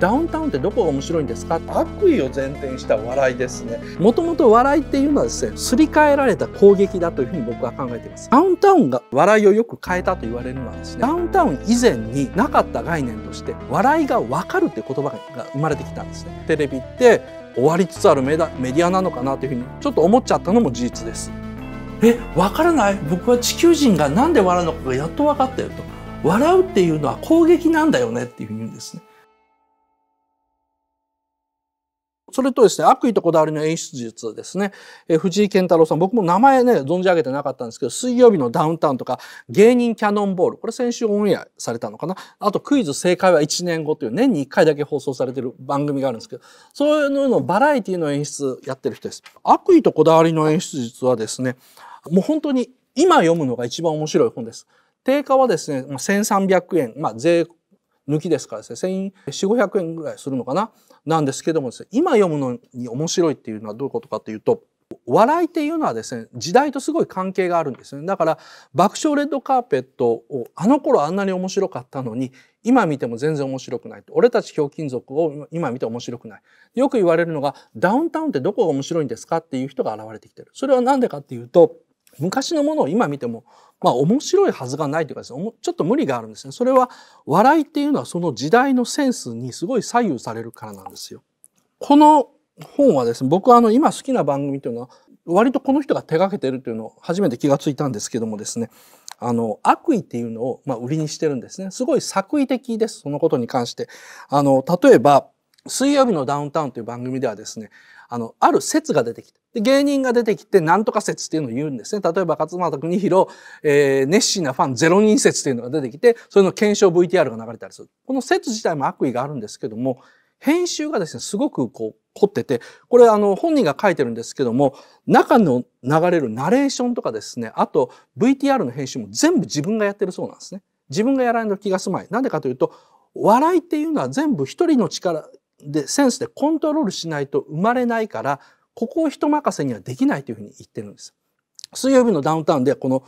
ダウンタウンってどこが面白いんですか悪意を前提にした笑いですねもともと笑いっていうのはですねすり替えられた攻撃だというふうに僕は考えていますダウンタウンが笑いをよく変えたと言われるのはですねダウンタウン以前になかった概念として笑いが分かるって言葉が生まれてきたんですねテレビって終わりつつあるメディアなのかなというふうにちょっと思っちゃったのも事実ですえ分からない僕は地球人が何で笑うのかがやっと分かったよと笑うっていうのは攻撃なんだよねっていうふうに言うんですねそれとですね、悪意とこだわりの演出術ですね。え藤井健太郎さん、僕も名前ね、存じ上げてなかったんですけど、水曜日のダウンタウンとか、芸人キャノンボール、これ先週オンエアされたのかな。あと、クイズ正解は1年後という、年に1回だけ放送されてる番組があるんですけど、そういうのバラエティの演出やってる人です。悪意とこだわりの演出術はですね、もう本当に今読むのが一番面白い本です。定価はですね、1300円、まあ、税抜きですからですね1,400500円ぐらいするのかななんですけどもですね今読むのに面白いっていうのはどういうことかというと笑いっていうのはですね時代とすごい関係があるんですねだから爆笑レッドカーペットをあの頃あんなに面白かったのに今見ても全然面白くない俺たちひょうきん族を今見て面白くないよく言われるのがダウンタウンってどこが面白いんですかっていう人が現れてきてるそれは何でかっていうと昔のものを今見てもまあ面白いはずがないというかですねちょっと無理があるんですねそれは笑いっていうのはその時代のセンスにすごい左右されるからなんですよこの本はですね僕はあの今好きな番組というのは割とこの人が手がけてるというのを初めて気がついたんですけどもですねあの悪意っていうのをまあ売りにしてるんですねすごい作為的ですそのことに関してあの例えば水曜日のダウンタウンという番組ではですねあのある説が出てきてで芸人が出てきて、なんとか説っていうのを言うんですね。例えば、勝俣邦広、えー、熱心なファン0人説っていうのが出てきて、それの検証 VTR が流れたりする。この説自体も悪意があるんですけども、編集がですね、すごくこう、凝ってて、これあの、本人が書いてるんですけども、中の流れるナレーションとかですね、あと VTR の編集も全部自分がやってるそうなんですね。自分がやらないと気が済まない。なんでかというと、笑いっていうのは全部一人の力で、センスでコントロールしないと生まれないから、ここを人任せにはできないというふうに言ってるんです。水曜日のダウンタウンでこの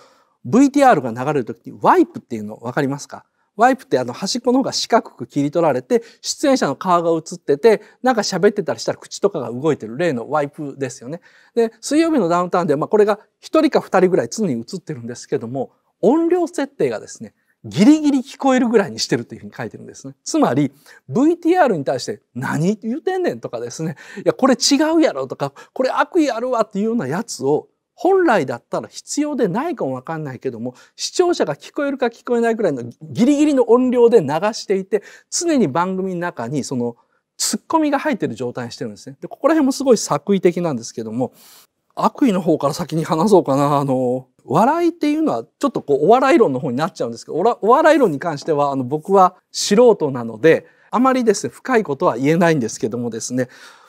VTR が流れる時にワイプっていうの分かりますかワイプってあの端っこの方が四角く切り取られて出演者の顔が映っててなんか喋ってたりしたら口とかが動いてる例のワイプですよね。で水曜日のダウンタウンではまあこれが一人か二人ぐらい常に映ってるんですけども音量設定がですねギリギリ聞こえるぐらいにしてるというふうに書いてるんですね。つまり VTR に対して何言うてんねんとかですね、いやこれ違うやろとか、これ悪意あるわっていうようなやつを本来だったら必要でないかもわかんないけども、視聴者が聞こえるか聞こえないぐらいのギリギリの音量で流していて、常に番組の中にその突っ込みが入ってる状態にしてるんですね。で、ここら辺もすごい作為的なんですけども、悪意の方から先に話そうかな、あの、笑いっていうのはちょっとこうお笑い論の方になっちゃうんですけどお笑い論に関してはあの僕は素人なのであまりですね深いことは言えないんですけどもですね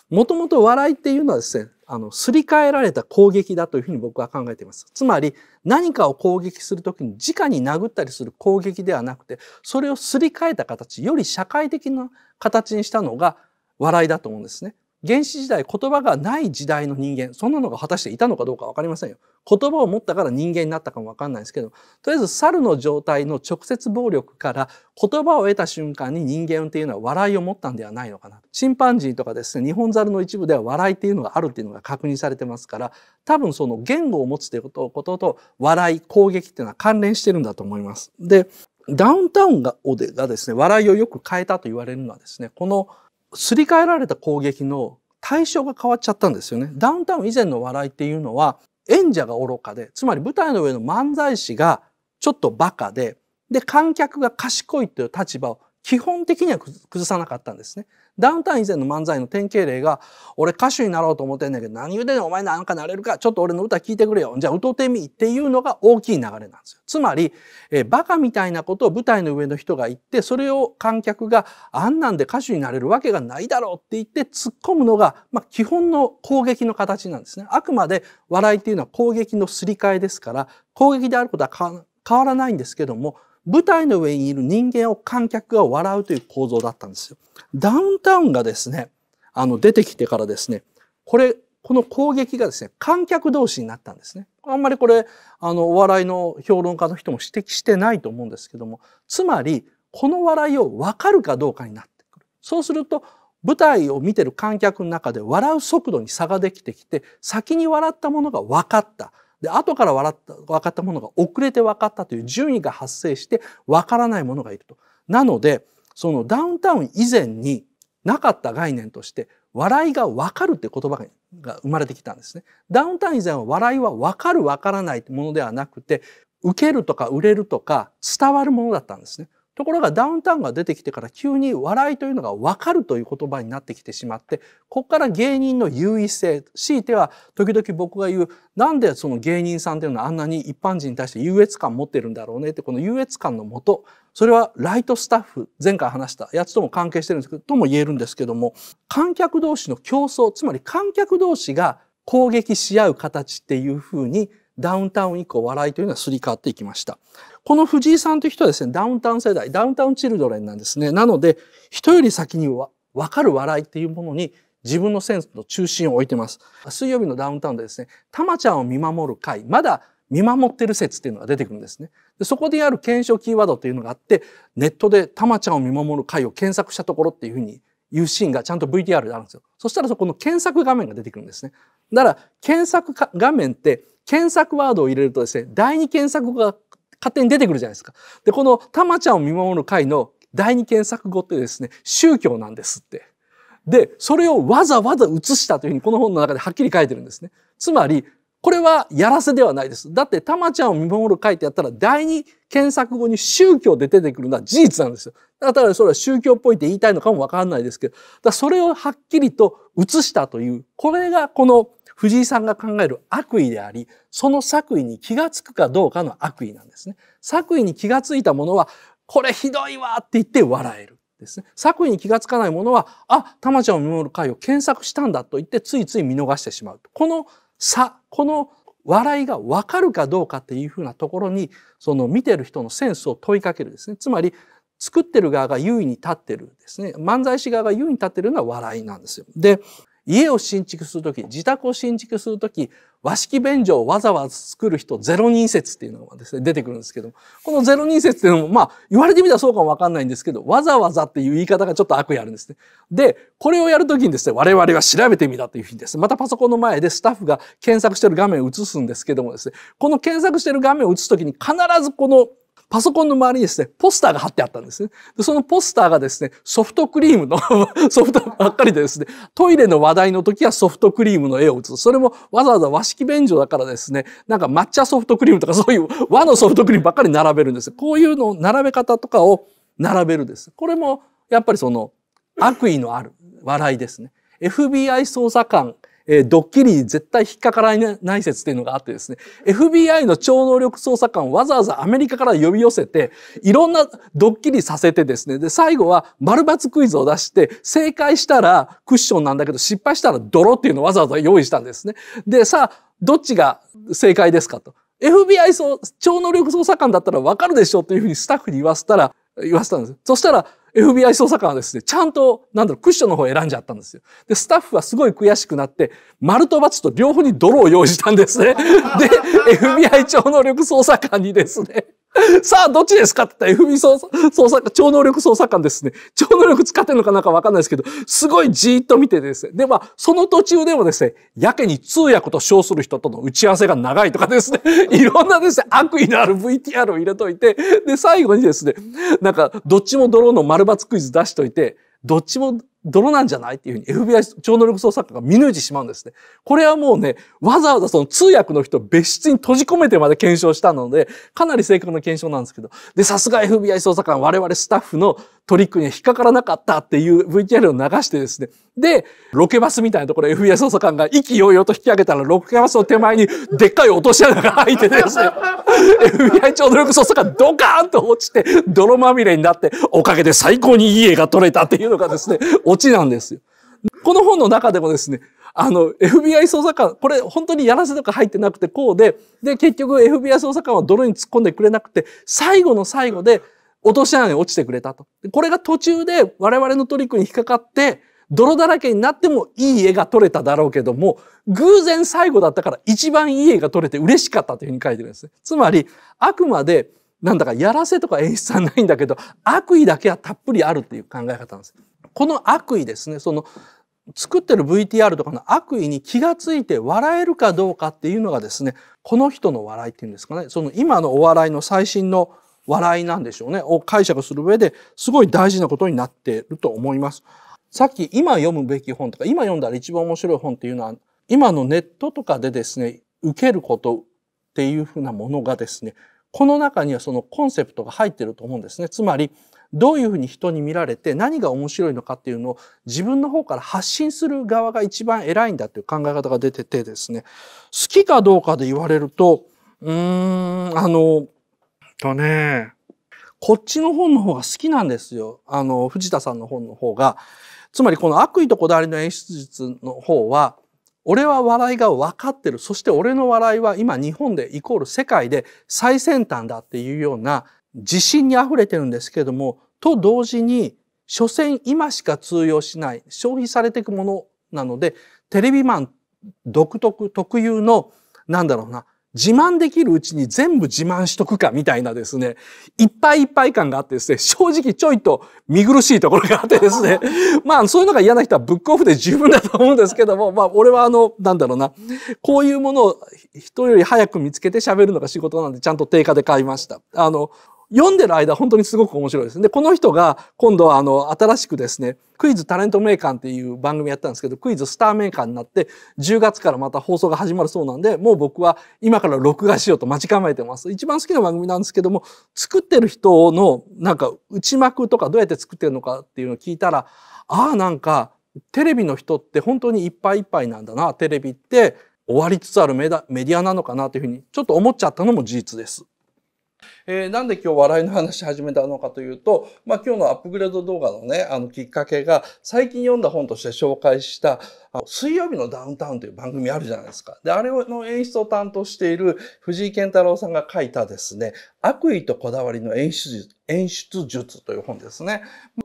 もともと笑いっていうのはですねあのすり替えられた攻撃だというふうに僕は考えています。つまり何かを攻撃するときに直に殴ったりする攻撃ではなくてそれをすり替えた形より社会的な形にしたのが笑いだと思うんですね。原始時代言葉がない時代の人間そんなのが果たしていたのかどうか分かりませんよ言葉を持ったから人間になったかも分かんないですけどとりあえず猿の状態の直接暴力から言葉を得た瞬間に人間っていうのは笑いを持ったんではないのかなチンパンジーとかですね日本猿の一部では笑いっていうのがあるっていうのが確認されてますから多分その言語を持つということと笑い攻撃っていうのは関連してるんだと思います。でダウンタウンががですね笑いをよく変えたと言われるのはですねこのすり替えられた攻撃の対象が変わっちゃったんですよね。ダウンタウン以前の笑いっていうのは演者が愚かで、つまり舞台の上の漫才師がちょっとバカで、で、観客が賢いという立場を基本的には崩さなかったんですね。ダウンタウン以前の漫才の典型例が、俺歌手になろうと思ってんだけど、何言うてんねん、お前なんかなれるか、ちょっと俺の歌聞いてくれよ、じゃあ歌うてみっていうのが大きい流れなんですよ。つまり、えバカみたいなことを舞台の上の人が言って、それを観客があんなんで歌手になれるわけがないだろうって言って突っ込むのが、まあ、基本の攻撃の形なんですね。あくまで笑いっていうのは攻撃のすり替えですから、攻撃であることは変わらないんですけども、舞台の上にいる人間を観客が笑うという構造だったんですよ。ダウンタウンがですね、あの出てきてからですね、これ、この攻撃がですね、観客同士になったんですね。あんまりこれ、あの、お笑いの評論家の人も指摘してないと思うんですけども、つまり、この笑いを分かるかどうかになってくる。そうすると、舞台を見てる観客の中で笑う速度に差ができてきて、先に笑ったものが分かった。で後から笑った分かったものが遅れて分かったという順位が発生して分からないものがいると。なのでそのダウンタウン以前になかった概念として笑いが分かるって言葉が生まれてきたんですね。ダウンタウン以前は笑いは分かる分からないものではなくて受けるとか売れるとか伝わるものだったんですね。ところがダウンタウンが出てきてから急に笑いというのが分かるという言葉になってきてしまってここから芸人の優位性強いては時々僕が言うなんでその芸人さんというのはあんなに一般人に対して優越感持ってるんだろうねってこの優越感のもとそれはライトスタッフ前回話したやつとも関係してるんですけどとも言えるんですけども観客同士の競争つまり観客同士が攻撃し合う形っていうふうにダウンタウン以降笑いというのはすり替わっていきました。この藤井さんという人はですね、ダウンタウン世代、ダウンタウンチルドレンなんですね。なので、人より先にわかる笑いっていうものに自分のセンスの中心を置いてます。水曜日のダウンタウンでですね、たまちゃんを見守る会、まだ見守ってる説っていうのが出てくるんですね。でそこである検証キーワードというのがあって、ネットでたまちゃんを見守る会を検索したところっていうふうにいうシーンがちゃんと VTR であるんですよ。そしたらそこの検索画面が出てくるんですね。だから検索画面って検索ワードを入れるとですね、第二検索語が勝手に出てくるじゃないですか。で、このたまちゃんを見守る会の第二検索語ってですね、宗教なんですって。で、それをわざわざ移したというふうにこの本の中ではっきり書いてるんですね。つまり、これはやらせではないです。だって、たまちゃんを見守る会ってやったら、第二検索語に宗教で出てくるのは事実なんですよ。だからそれは宗教っぽいって言いたいのかもわかんないですけど、だそれをはっきりと移したという、これがこの藤井さんが考える悪意であり、その作為に気がつくかどうかの悪意なんですね。作為に気がついたものは、これひどいわって言って笑える。ですね。作為に気がつかないものは、あ、たまちゃんを見守る会を検索したんだと言ってついつい見逃してしまう。この差、この笑いがわかるかどうかっていうふうなところに、その見てる人のセンスを問いかけるですね。つまり、作ってる側が優位に立ってるんですね。漫才師側が優位に立ってるのは笑いなんですよ。で、家を新築するとき、自宅を新築するとき、和式便所をわざわざ作る人、ゼロ人説っていうのがですね、出てくるんですけどこのゼロ人説っていうのも、まあ、言われてみたらそうかもわかんないんですけど、わざわざっていう言い方がちょっと悪意あるんですね。で、これをやるときにですね、我々は調べてみたというふうにですね、またパソコンの前でスタッフが検索してる画面を映すんですけどもですね、この検索してる画面を映すときに必ずこのパソコンの周りにですね、ポスターが貼ってあったんですね。でそのポスターがですね、ソフトクリームの ソフトばっかりでですね、トイレの話題の時はソフトクリームの絵を写す。それもわざわざ和式便所だからですね、なんか抹茶ソフトクリームとかそういう和のソフトクリームばっかり並べるんです。こういうのを並べ方とかを並べるです。これもやっぱりその悪意のある笑いですね。FBI 捜査官えー、ドッキリに絶対引っかからない説っていうのがあってですね、FBI の超能力捜査官をわざわざアメリカから呼び寄せて、いろんなドッキリさせてですね、で、最後は丸抜クイズを出して、正解したらクッションなんだけど、失敗したら泥っていうのをわざわざ用意したんですね。で、さあ、どっちが正解ですかと。FBI 超能力捜査官だったらわかるでしょというふうにスタッフに言わせたら、言わせたんです。そしたら、FBI 捜査官はですね、ちゃんと、なんだろう、クッションの方を選んじゃったんですよ。で、スタッフはすごい悔しくなって、丸とツと両方に泥を用意したんですね。で、FBI 超能力捜査官にですね、さあ、どっちですかって言ったら FB 捜捜査官、超能力捜査官ですね。超能力使ってるのかなんかわかんないですけど、すごいじーっと見てですね。で、まあ、その途中でもですね、やけに通訳と称する人との打ち合わせが長いとかですね、いろんなですね、悪意のある VTR を入れといて、で、最後にですね、なんか、どっちもドローンの丸抜クイズ出しといて、どっちも泥なんじゃないっていうふうに FBI 超能力捜査官が見抜いてしまうんですね。これはもうね、わざわざその通訳の人を別室に閉じ込めてまで検証したので、かなり正確な検証なんですけど、で、さすが FBI 捜査官、我々スタッフのトリックには引っかからなかったっていう VTR を流してですね、で、ロケバスみたいなところ FBI 捜査官が意気揚々と引き上げたら、ロケバスの手前にでっかい落とし穴が入いてですね、FBI 超能力捜査官ドカーンと落ちて、泥まみれになって、おかげで最高にいい絵が撮れたっていうのがですね、オチなんですよ。この本の中でもですね、あの、FBI 捜査官、これ本当にやらせとか入ってなくてこうで、で、結局 FBI 捜査官は泥に突っ込んでくれなくて、最後の最後で落とし穴に落ちてくれたと。これが途中で我々のトリックに引っかかって、泥だらけになってもいい絵が撮れただろうけども、偶然最後だったから一番いい絵が撮れて嬉しかったというふうに書いてるんですね。つまり、あくまで、なんだかやらせとか演出はないんだけど、悪意だけはたっぷりあるっていう考え方なんです。この悪意ですね、その、作ってる VTR とかの悪意に気がついて笑えるかどうかっていうのがですね、この人の笑いっていうんですかね、その今のお笑いの最新の笑いなんでしょうね、を解釈する上ですごい大事なことになっていると思います。さっき今読むべき本とか、今読んだら一番面白い本っていうのは、今のネットとかでですね、受けることっていうふうなものがですね、この中にはそのコンセプトが入ってると思うんですね。つまり、どういうふうに人に見られて何が面白いのかっていうのを自分の方から発信する側が一番偉いんだっていう考え方が出ててですね、好きかどうかで言われると、うーん、あの、とね、こっちの本の方が好きなんですよ。あの、藤田さんの本の方が。つまりこの悪意とこだわりの演出術の方は俺は笑いが分かってるそして俺の笑いは今日本でイコール世界で最先端だっていうような自信にあふれてるんですけどもと同時に所詮今しか通用しない消費されていくものなのでテレビマン独特特有のなんだろうな自慢できるうちに全部自慢しとくかみたいなですね、いっぱいいっぱい感があってですね、正直ちょいと見苦しいところがあってですね、まあそういうのが嫌な人はブックオフで十分だと思うんですけども、まあ俺はあの、なんだろうな、こういうものを人より早く見つけて喋るのが仕事なんでちゃんと定価で買いました。あの、読んでる間本当にすごく面白いです。でこの人が今度はあの新しくですね「クイズタレントメーカーっていう番組やったんですけどクイズスターメーカーになって10月からまた放送が始まるそうなんでもう僕は今から録画しようと待ち構えてます。一番好きな番組なんですけども作ってる人のなんか内幕とかどうやって作ってるのかっていうのを聞いたらああなんかテレビの人って本当にいっぱいいっぱいなんだなテレビって終わりつつあるメディアなのかなというふうにちょっと思っちゃったのも事実です。えー、なんで今日笑いの話始めたのかというと、まあ、今日のアップグレード動画のね、あのきっかけが、最近読んだ本として紹介した、水曜日のダウンタウンという番組あるじゃないですか。で、あれの演出を担当している藤井健太郎さんが書いたですね、悪意とこだわりの演出術演出術という本ですね。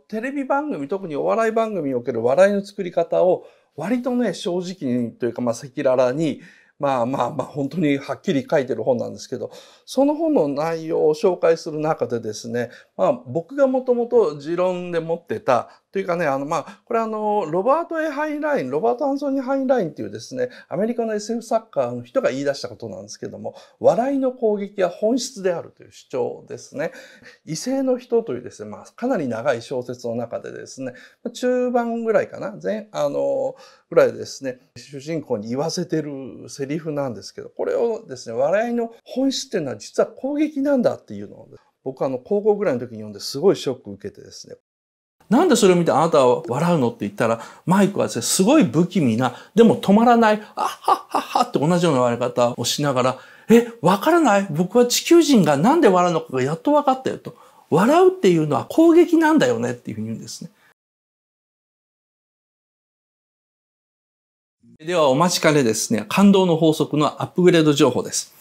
テレビ番組、特にお笑い番組における笑いの作り方を割とね、正直にというか、まあ、赤裸々に、まあまあまあ、本当にはっきり書いてる本なんですけど、その本の内容を紹介する中でですね、まあ、僕がもともと持論で持ってたというかね、あの、まあ、これあの、ロバート・エハインライン、ロバート・アンソニー・ハインラインっていうですね、アメリカの SF サッカーの人が言い出したことなんですけども、笑いの攻撃は本質であるという主張ですね。異性の人というですね、まあ、かなり長い小説の中でですね、中盤ぐらいかな、前、あの、ぐらいですね、主人公に言わせてるセリフなんですけど、これをですね、笑いの本質っていうのは実は攻撃なんだっていうのを僕あの高校ぐらいの時に読んですごいショック受けてですねなんでそれを見てあなたは笑うのって言ったら、マイクはですね、すごい不気味な、でも止まらない、あはははって同じような笑い方をしながら、え、わからない僕は地球人がなんで笑うのかがやっと分かったよと。笑うっていうのは攻撃なんだよねっていうふうに言うんですね。ではお待ちかねですね、感動の法則のアップグレード情報です。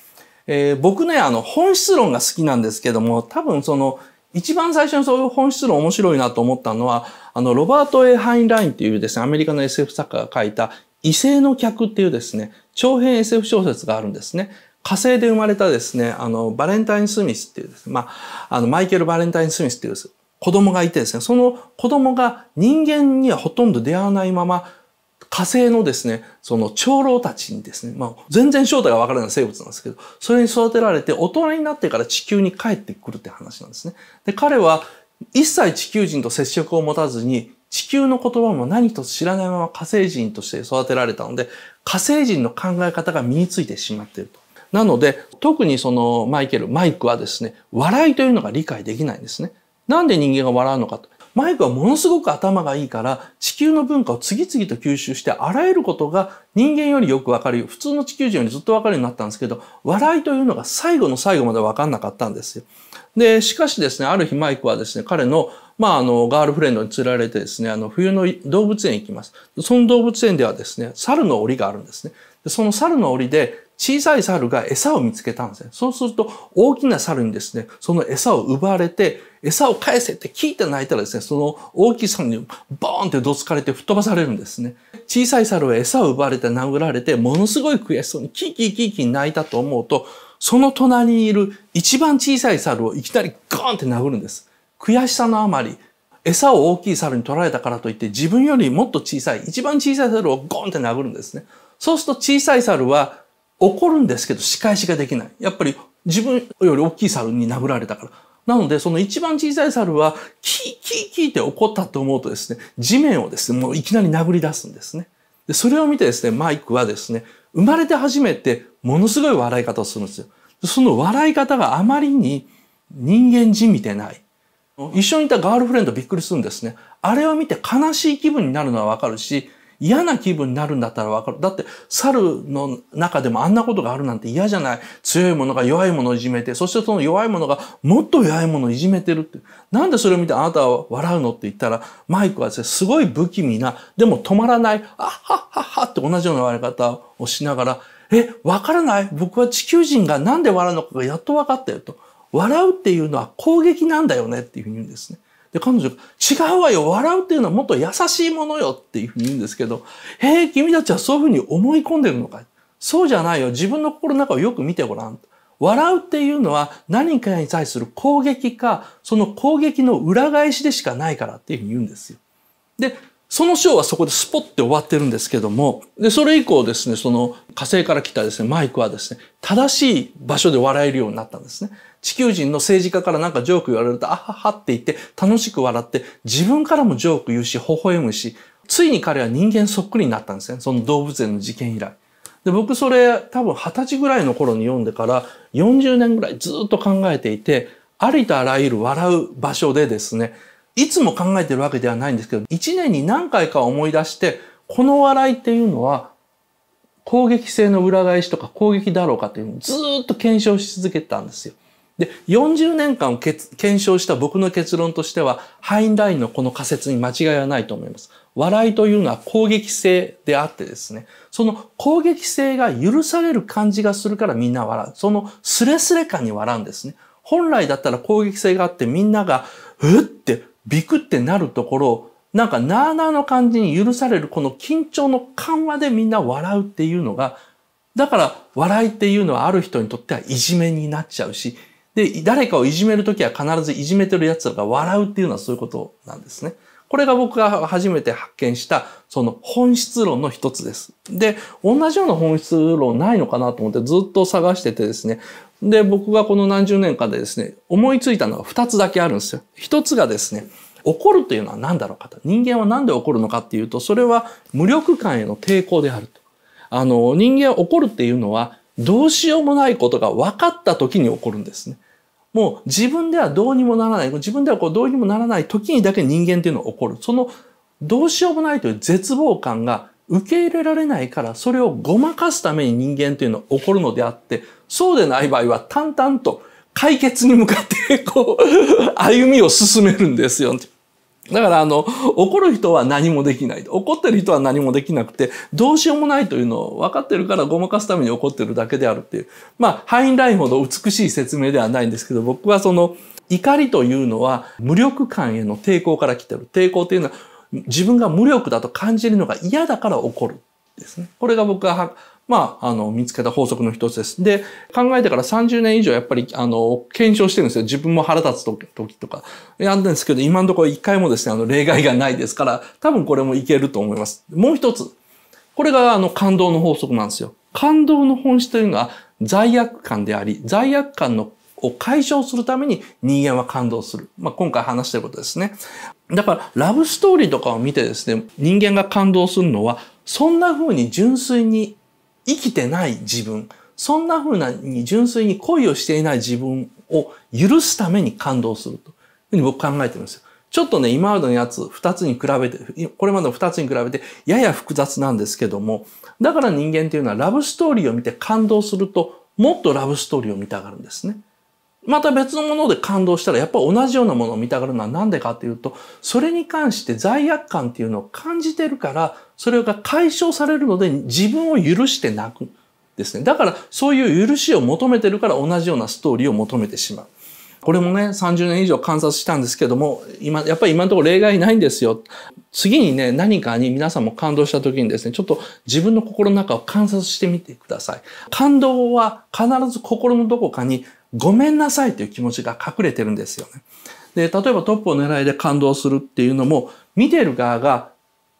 えー、僕ね、あの、本質論が好きなんですけども、多分その、一番最初にそういう本質論面白いなと思ったのは、あの、ロバート・エハインラインっていうですね、アメリカの SF 作家が書いた、異性の客っていうですね、長編 SF 小説があるんですね。火星で生まれたですね、あの、バレンタイン・スミスっていうですね、まあ、あの、マイケル・バレンタイン・スミスっていう子供がいてですね、その子供が人間にはほとんど出会わないまま、火星のですね、その長老たちにですね、まあ、全然正体がわからない生物なんですけど、それに育てられて大人になってから地球に帰ってくるって話なんですね。で、彼は一切地球人と接触を持たずに、地球の言葉も何一つ知らないまま火星人として育てられたので、火星人の考え方が身についてしまっていると。なので、特にそのマイケル、マイクはですね、笑いというのが理解できないんですね。なんで人間が笑うのかと。マイクはものすごく頭がいいから、地球の文化を次々と吸収して、あらゆることが人間よりよくわかるよ。普通の地球人よりずっとわかるようになったんですけど、笑いというのが最後の最後までわかんなかったんですよ。で、しかしですね、ある日マイクはですね、彼の、まあ、あの、ガールフレンドに連れられてですね、あの、冬の動物園行きます。その動物園ではですね、猿の檻があるんですね。でその猿の檻で、小さい猿が餌を見つけたんですね。そうすると、大きな猿にですね、その餌を奪われて、餌を返せって聞いて泣いたらですね、その大きい猿にボーンってどつかれて吹っ飛ばされるんですね。小さい猿は餌を奪われて殴られて、ものすごい悔しそうにキーキーキーキー泣いたと思うと、その隣にいる一番小さい猿をいきなりゴーンって殴るんです。悔しさのあまり、餌を大きい猿に取られたからといって自分よりもっと小さい、一番小さい猿をゴーンって殴るんですね。そうすると小さい猿は怒るんですけど仕返しができない。やっぱり自分より大きい猿に殴られたから。なので、その一番小さい猿は、キーキーキーって怒ったと思うとですね、地面をですね、もういきなり殴り出すんですね。で、それを見てですね、マイクはですね、生まれて初めてものすごい笑い方をするんですよ。その笑い方があまりに人間じみてない。一緒にいたガールフレンドびっくりするんですね。あれを見て悲しい気分になるのはわかるし、嫌な気分になるんだったらわかる。だって、猿の中でもあんなことがあるなんて嫌じゃない。強いものが弱いものをいじめて、そしてその弱いものがもっと弱いものをいじめてるって。なんでそれを見てあなたは笑うのって言ったら、マイクはすごい不気味な、でも止まらない、あっはっはっはって同じような笑い方をしながら、え、わからない僕は地球人がなんで笑うのかがやっと分かったよと。笑うっていうのは攻撃なんだよねっていうふうに言うんですね。で、彼女が、違うわよ、笑うっていうのはもっと優しいものよっていうふうに言うんですけど、へえ、君たちはそういうふうに思い込んでるのか。そうじゃないよ。自分の心の中をよく見てごらん。笑うっていうのは何かに対する攻撃か、その攻撃の裏返しでしかないからっていうふうに言うんですよ。で、その章はそこでスポッて終わってるんですけども、で、それ以降ですね、その火星から来たですね、マイクはですね、正しい場所で笑えるようになったんですね。地球人の政治家からなんかジョーク言われると、あははって言って、楽しく笑って、自分からもジョーク言うし、微笑むし、ついに彼は人間そっくりになったんですね。その動物園の事件以来。で、僕それ多分二十歳ぐらいの頃に読んでから40年ぐらいずっと考えていて、ありとあらゆる笑う場所でですね、いつも考えてるわけではないんですけど、1年に何回か思い出して、この笑いっていうのは、攻撃性の裏返しとか攻撃だろうかというのをずっと検証し続けたんですよ。で、40年間を検証した僕の結論としては、ハインラインのこの仮説に間違いはないと思います。笑いというのは攻撃性であってですね、その攻撃性が許される感じがするからみんな笑う。そのスレスレ感に笑うんですね。本来だったら攻撃性があってみんなが、うってビクってなるところ、なんかなあなあの感じに許されるこの緊張の緩和でみんな笑うっていうのが、だから笑いっていうのはある人にとってはいじめになっちゃうし、で、誰かをいじめるときは必ずいじめてる奴らが笑うっていうのはそういうことなんですね。これが僕が初めて発見したその本質論の一つです。で、同じような本質論ないのかなと思ってずっと探しててですね。で、僕がこの何十年間でですね、思いついたのは二つだけあるんですよ。一つがですね、怒るというのは何だろうかと。人間は何で怒るのかっていうと、それは無力感への抵抗であると。あの、人間は怒るっていうのは、どうしようもないことが分かった時に起こるんですね。もう自分ではどうにもならない、自分ではこうどうにもならない時にだけ人間っていうのは起こる。そのどうしようもないという絶望感が受け入れられないから、それをごまかすために人間というのは起こるのであって、そうでない場合は淡々と解決に向かって、こう、歩みを進めるんですよ。だからあの、怒る人は何もできない。怒ってる人は何もできなくて、どうしようもないというのを分かってるからごまかすために怒ってるだけであるっていう。まあ、ハインラインほど美しい説明ではないんですけど、僕はその、怒りというのは無力感への抵抗から来てる。抵抗というのは自分が無力だと感じるのが嫌だから怒る。ですね。これが僕はまあ、あの、見つけた法則の一つです。で、考えてから30年以上やっぱり、あの、検証してるんですよ。自分も腹立つ時とか。やるんですけど、今のところ一回もですね、あの、例外がないですから、多分これもいけると思います。もう一つ。これが、あの、感動の法則なんですよ。感動の本質というのは罪悪感であり、罪悪感のを解消するために人間は感動する。まあ、今回話してることですね。だから、ラブストーリーとかを見てですね、人間が感動するのは、そんな風に純粋に生きてない自分、そんな風なに純粋に恋をしていない自分を許すために感動するというふうに僕考えてるんですよ。ちょっとね、今までのやつ、二つに比べて、これまでの二つに比べて、やや複雑なんですけども、だから人間っていうのはラブストーリーを見て感動すると、もっとラブストーリーを見たがるんですね。また別のもので感動したらやっぱ同じようなものを見たがるのは何でかっていうと、それに関して罪悪感っていうのを感じてるから、それが解消されるので自分を許して泣く。ですね。だからそういう許しを求めてるから同じようなストーリーを求めてしまう。これもね、30年以上観察したんですけども、今、やっぱり今のところ例外ないんですよ。次にね、何かに皆さんも感動した時にですね、ちょっと自分の心の中を観察してみてください。感動は必ず心のどこかにごめんなさいという気持ちが隠れてるんですよね。で、例えばトップを狙いで感動するっていうのも、見てる側が、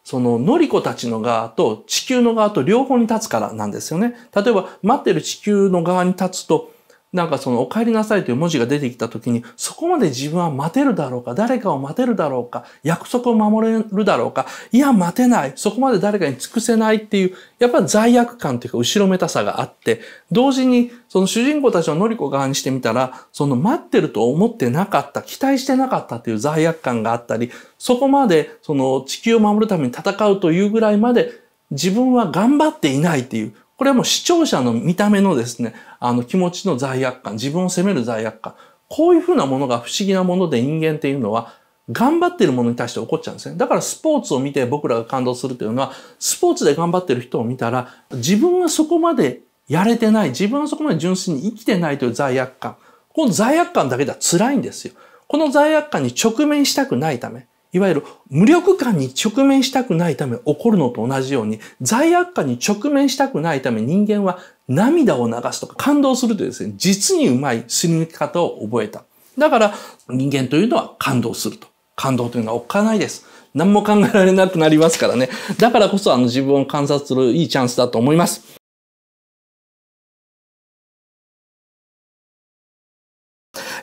その、のりこたちの側と地球の側と両方に立つからなんですよね。例えば、待ってる地球の側に立つと、なんかその「お帰りなさい」という文字が出てきた時にそこまで自分は待てるだろうか誰かを待てるだろうか約束を守れるだろうかいや待てないそこまで誰かに尽くせないっていうやっぱり罪悪感というか後ろめたさがあって同時にその主人公たちののり子側にしてみたらその待ってると思ってなかった期待してなかったという罪悪感があったりそこまでその地球を守るために戦うというぐらいまで自分は頑張っていないっていうこれはもう視聴者の見た目のですね、あの気持ちの罪悪感、自分を責める罪悪感、こういうふうなものが不思議なもので人間っていうのは、頑張ってるものに対して怒っちゃうんですね。だからスポーツを見て僕らが感動するというのは、スポーツで頑張ってる人を見たら、自分はそこまでやれてない、自分はそこまで純粋に生きてないという罪悪感。この罪悪感だけでは辛いんですよ。この罪悪感に直面したくないため。いわゆる無力感に直面したくないため怒るのと同じように、罪悪感に直面したくないため人間は涙を流すとか感動するというですね、実にうまいすり抜き方を覚えた。だから人間というのは感動すると。感動というのはおっかないです。何も考えられなくなりますからね。だからこそあの自分を観察するいいチャンスだと思います。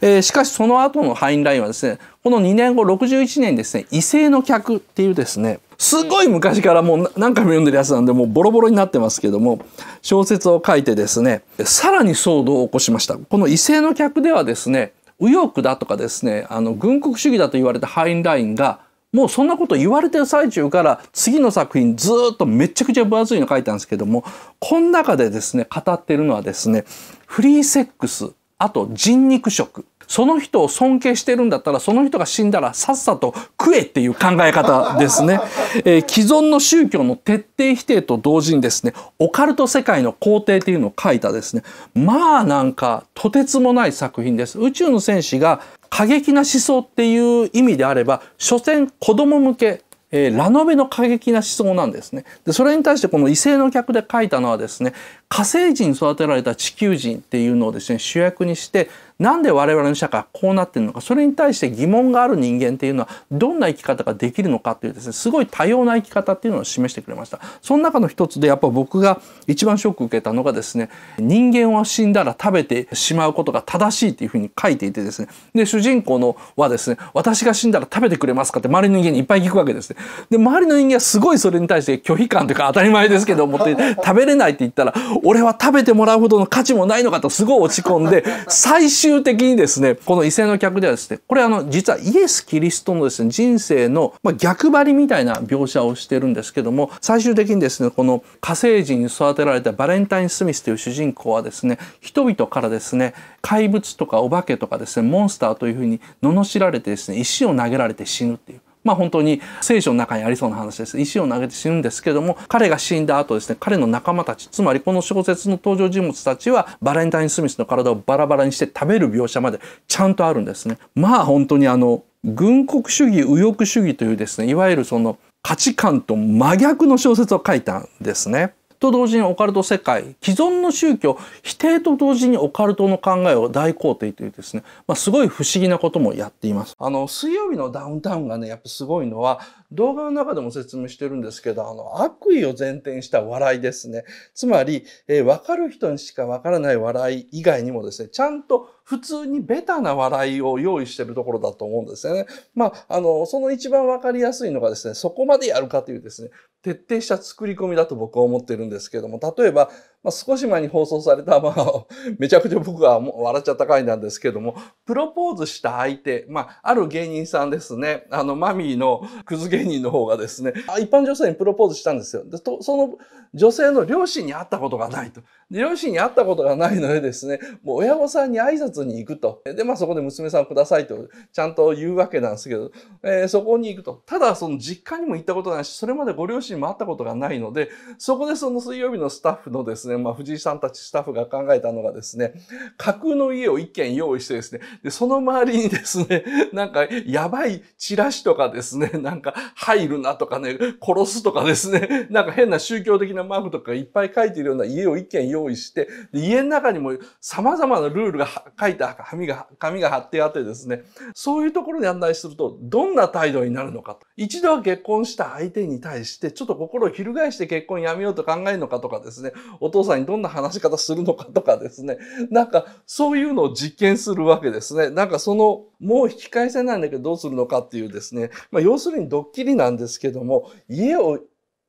えー、しかしその後のハインラインはですね、この2年後61年にですね、異性の客っていうですね、すごい昔からもう何回も読んでるやつなんでもうボロボロになってますけども小説を書いてですねさらに騒動を起こしましたこの異性の客ではですね右翼だとかですねあの軍国主義だと言われたハインラインがもうそんなこと言われてる最中から次の作品ずっとめちゃくちゃ分厚いの書いたんですけどもこの中でですね語ってるのはですねフリーセックスあと人肉食その人を尊敬してるんだったらその人が死んだらさっさと食えっていう考え方ですね、えー、既存の宗教の徹底否定と同時にですねオカルト世界の肯定というのを書いたですねまあなんかとてつもない作品です宇宙の戦士が過激な思想っていう意味であれば所詮子供向けえー、ラノベの過激な思想なんですねでそれに対してこの「異性の客」で書いたのはですね火星人育てられた地球人っていうのをですね主役にしてなんで我々の社会はこうなってるのかそれに対して疑問がある人間っていうのはどんな生き方ができるのかというですねすごい多様な生き方っていうのを示してくれましたその中の一つでやっぱ僕が一番ショック受けたのがですね人間は死んだら食べてしまうことが正しいっていうふうに書いていてですねで主人公のはですね私が死んだら食べてくれますかって周りの人間にいっぱい聞くわけですねで周りの人間はすごいそれに対して拒否感というか当たり前ですけど思って食べれないって言ったら俺は食べてもらうほどの価値もないのかとすごい落ち込んで最終終的にですね、この異性の客ではですね、これあの、実はイエス・キリストのですね、人生の、ま逆張りみたいな描写をしてるんですけども、最終的にですね、この火星人に育てられたバレンタイン・スミスという主人公はですね、人々からですね、怪物とかお化けとかですね、モンスターというふうに罵られてですね、石を投げられて死ぬっていう。まあ本当に聖書の中にありそうな話です。石を投げて死ぬんですけども、彼が死んだ後ですね、彼の仲間たち、つまりこの小説の登場人物たちは、バレンタイン・スミスの体をバラバラにして食べる描写までちゃんとあるんですね。まあ本当にあの、軍国主義、右翼主義というですね、いわゆるその価値観と真逆の小説を書いたんですね。と同時にオカルト世界既存の宗教否定と同時にオカルトの考えを大肯定というですね、まあ、すごい不思議なこともやっています。あの水曜日のダウンタウンがねやっぱすごいのは動画の中でも説明してるんですけど、あの、悪意を前提にした笑いですね。つまり、えー、わかる人にしかわからない笑い以外にもですね、ちゃんと普通にベタな笑いを用意してるところだと思うんですよね。まあ、あの、その一番わかりやすいのがですね、そこまでやるかというですね、徹底した作り込みだと僕は思ってるんですけども、例えば、まあ、少し前に放送された、まあ、めちゃくちゃ僕はもう笑っちゃった回なんですけども、プロポーズした相手、まあ、ある芸人さんですね、あの、マミーのクズ芸人の方がですね、一般女性にプロポーズしたんですよ。で、とその女性の両親に会ったことがないと。で、両親に会ったことがないのでですね、もう親御さんに挨拶に行くと。で、まあ、そこで娘さんをくださいと、ちゃんと言うわけなんですけど、えー、そこに行くと。ただ、その実家にも行ったことないし、それまでご両親にも会ったことがないので、そこでその水曜日のスタッフのですね、ね、まあ、藤井さんたちスタッフが考えたのがですね、架空の家を一軒用意してですね、で、その周りにですね、なんか、やばいチラシとかですね、なんか、入るなとかね、殺すとかですね、なんか変な宗教的なマークとかいっぱい書いてるような家を一軒用意して、家の中にも様々なルールが書いた紙が、紙が貼ってあってですね、そういうところに案内すると、どんな態度になるのかと。一度は結婚した相手に対して、ちょっと心を翻して結婚やめようと考えるのかとかですね、お父さんにどんな話し方するのかとかですね、なんかそういうのを実験するわけですね。なんかその、もう引き返せないんだけどどうするのかっていうですね、まあ、要するにドッキリなんですけども、家を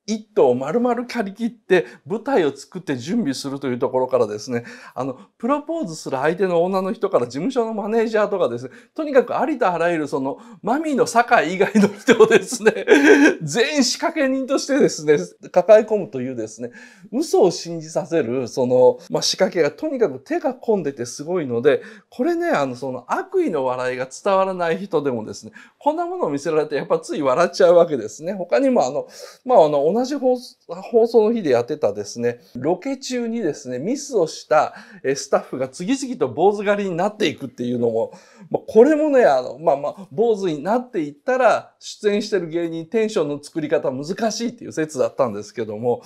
一頭丸々借り切って舞台を作って準備するというところからですね、あの、プロポーズする相手の女の人から事務所のマネージャーとかですね、とにかくありとあらゆるその、マミーの酒井以外の人をですね、全員仕掛け人としてですね、抱え込むというですね、嘘を信じさせる、その、まあ、仕掛けがとにかく手が込んでてすごいので、これね、あの、その悪意の笑いが伝わらない人でもですね、こんなものを見せられてやっぱつい笑っちゃうわけですね。他にもあの、まあ、あの、同じ放送の日でやってたですね、ロケ中にですね、ミスをしたスタッフが次々と坊主狩りになっていくっていうのも、まあ、これもね、あの、まあまあ、坊主になっていったら、出演してる芸人テンションの作り方難しいっていう説だったんですけども、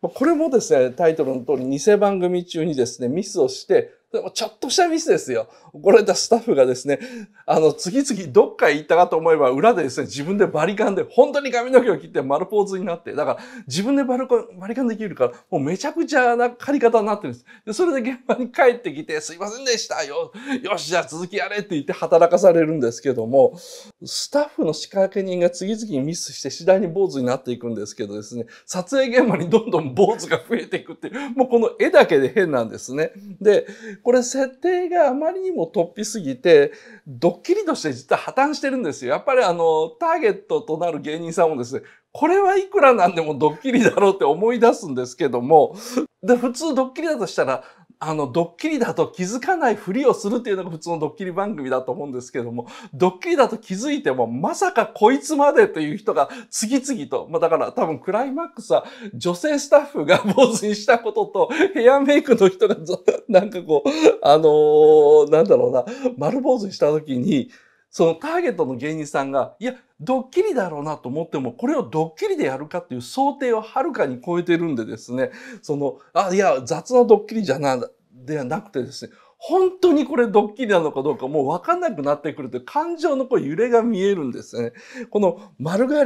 これもですね、タイトルの通り偽番組中にですね、ミスをして、でもちょっとしたミスですよ。怒られたスタッフがですね、あの、次々どっか行ったかと思えば、裏でですね、自分でバリカンで、本当に髪の毛を切って丸ポーズになって、だから自分でバルコバリカンできるから、もうめちゃくちゃな借り方になってるんです。で、それで現場に帰ってきて、すいませんでしたよ。よし、じゃあ続きやれって言って働かされるんですけども、スタッフの仕掛け人が次々にミスして、次第に坊主になっていくんですけどですね、撮影現場にどんどん坊主が増えていくっていう、もうこの絵だけで変なんですね。で、これ設定があまりにも突飛すぎて、ドッキリとして実は破綻してるんですよ。やっぱりあの、ターゲットとなる芸人さんもですね、これはいくらなんでもドッキリだろうって思い出すんですけども、で、普通ドッキリだとしたら、あの、ドッキリだと気づかないふりをするっていうのが普通のドッキリ番組だと思うんですけども、ドッキリだと気づいても、まさかこいつまでという人が次々と、まあだから多分クライマックスは女性スタッフが坊主にしたことと、ヘアメイクの人がなんかこう、あのー、なんだろうな、丸坊主にした時に、そのターゲットの芸人さんが、いや、ドッキリだろうなと思っても、これをドッキリでやるかっていう想定をはるかに超えてるんでですね、その、あ、いや、雑なドッキリじゃな、ではなくてですね、本当にこれドッキリなのかどうかもうわかんなくなってくるという感情のこう揺れが見えるんですね。この丸刈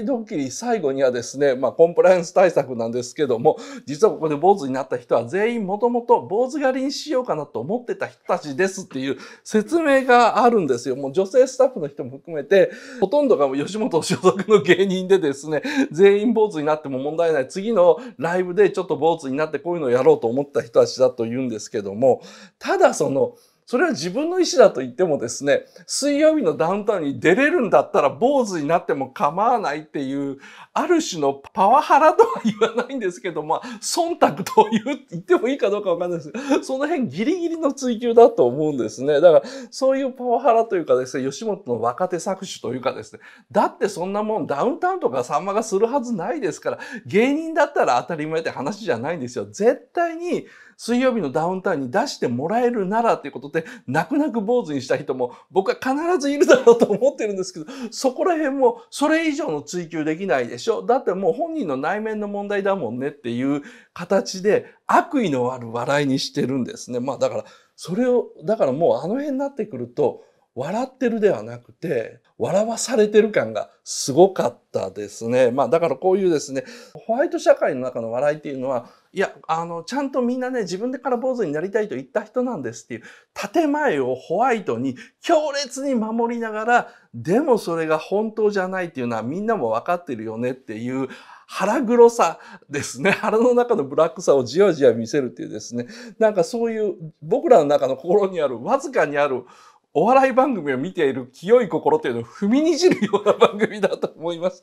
りドッキリ最後にはですね、まあコンプライアンス対策なんですけども、実はここで坊主になった人は全員もともと坊主狩りにしようかなと思ってた人たちですっていう説明があるんですよ。もう女性スタッフの人も含めて、ほとんどが吉本所属の芸人でですね、全員坊主になっても問題ない。次のライブでちょっと坊主になってこういうのをやろうと思った人たちだと言うんですけども、ただそのそれは自分の意思だと言ってもですね、水曜日のダウンタウンに出れるんだったら坊主になっても構わないっていう、ある種のパワハラとは言わないんですけど、まあ、忖度と言ってもいいかどうかわかんないですけど、その辺ギリギリの追求だと思うんですね。だから、そういうパワハラというかですね、吉本の若手搾取というかですね、だってそんなもんダウンタウンとかさんまがするはずないですから、芸人だったら当たり前って話じゃないんですよ。絶対に水曜日のダウンタウンに出してもらえるならということで、って泣く泣く坊主にした人も僕は必ずいるだろうと思ってるんですけどそこら辺もそれ以上の追求できないでしょだってもう本人の内面の問題だもんねっていう形で悪意のある笑いにしてるんですね。まあだからそれをだからもうあの辺になってくると笑ってるではなくて笑わされてる感がすごかったですね。まあだからこういうですねホワイト社会の中の笑いっていうのはいや、あの、ちゃんとみんなね、自分でから坊主になりたいと言った人なんですっていう、建前をホワイトに強烈に守りながら、でもそれが本当じゃないっていうのはみんなも分かってるよねっていう、腹黒さですね。腹の中のブラックさをじわじわ見せるっていうですね。なんかそういう僕らの中の心にある、わずかにあるお笑い番組を見ている清い心っていうのを踏みにじるような番組だと思います。